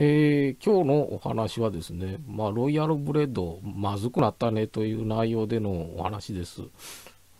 えー、今日のお話はですね、まあ、ロイヤルブレッド、まずくなったねという内容でのお話です。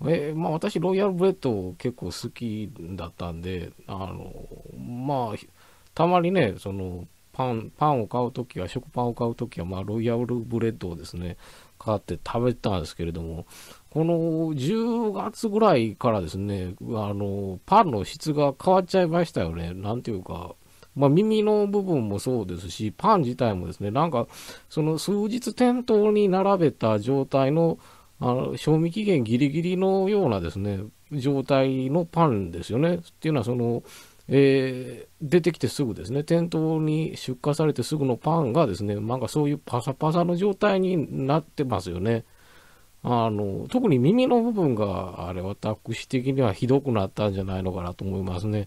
えー、まあ、私、ロイヤルブレッド結構好きだったんで、あの、まあ、たまにね、その、パン、パンを買うときは、食パンを買うときは、まあ、ロイヤルブレッドをですね、買って食べたんですけれども、この10月ぐらいからですね、あの、パンの質が変わっちゃいましたよね。なんていうか、まあ、耳の部分もそうですし、パン自体もですね、なんか、その数日店頭に並べた状態の、あの賞味期限ギリギリのようなですね、状態のパンですよね。っていうのは、その、えー、出てきてすぐですね、店頭に出荷されてすぐのパンがですね、なんかそういうパサパサの状態になってますよね。あの、特に耳の部分が、あれ、私的にはひどくなったんじゃないのかなと思いますね。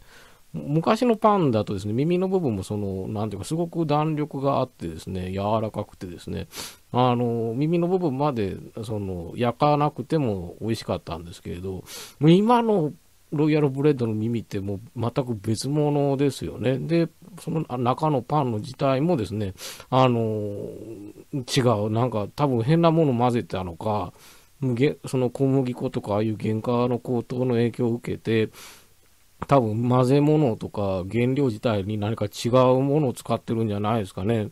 昔のパンだとですね、耳の部分もその、なんていうか、すごく弾力があってですね、柔らかくてですね、あの、耳の部分まで、その、焼かなくても美味しかったんですけれど、今のロイヤルブレッドの耳ってもう全く別物ですよね。で、その中のパンの自体もですね、あの、違う、なんか多分変なもの混ぜたのか、その小麦粉とかああいう原価の高騰の影響を受けて、多分混ぜ物とか原料自体に何か違うものを使ってるんじゃないですかね。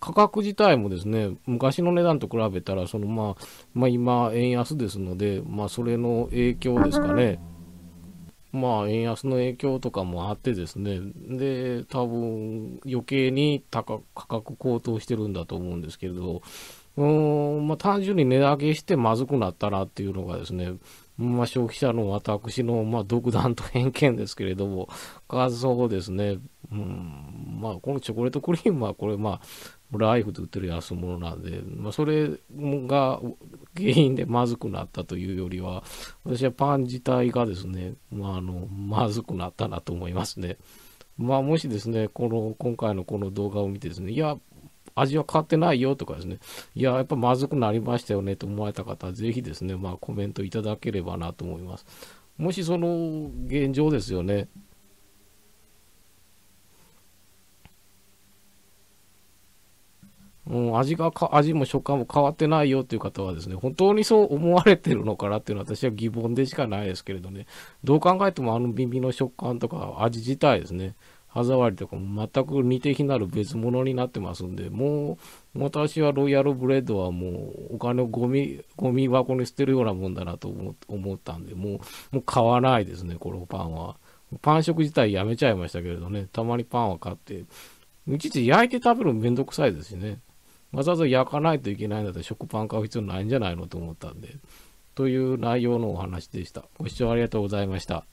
価格自体もですね、昔の値段と比べたら、そのまあ、まあ今、円安ですので、まあそれの影響ですかね。まあ、円安の影響とかもあってですね、で、多分余計に高価格高騰してるんだと思うんですけれど、うんまあ、単純に値上げしてまずくなったなっていうのがですね、まあ、消費者の私の、まあ、独断と偏見ですけれども、感想ですね、うんまあ、このチョコレートクリームはこれ、まあ、ライフで売ってる安物なんで、まあ、それが原因でまずくなったというよりは、私はパン自体がですね、まあ、あの、まずくなったなと思いますね。まあ、もしですね、この、今回のこの動画を見てですね、いや、味は変わってないよとかですね、いや、やっぱまずくなりましたよねと思われた方は、ぜひですね、まあ、コメントいただければなと思います。もしその現状ですよね、うん、味がか、味も食感も変わってないよっていう方はですね、本当にそう思われてるのかなっていうのは私は疑問でしかないですけれどね、どう考えてもあの耳の食感とか味自体ですね、歯触りとかも全く似て非なる別物になってますんで、もう私はロイヤルブレッドはもうお金をゴミ、ゴミ箱に捨てるようなもんだなと思ったんで、もう、もう買わないですね、このパンは。パン食自体やめちゃいましたけれどね、たまにパンは買って、いちいち焼いて食べるのめんどくさいですしね。わざわざ焼かないといけないんだったら食パン買う必要ないんじゃないのと思ったんで、という内容のお話でした。ご視聴ありがとうございました。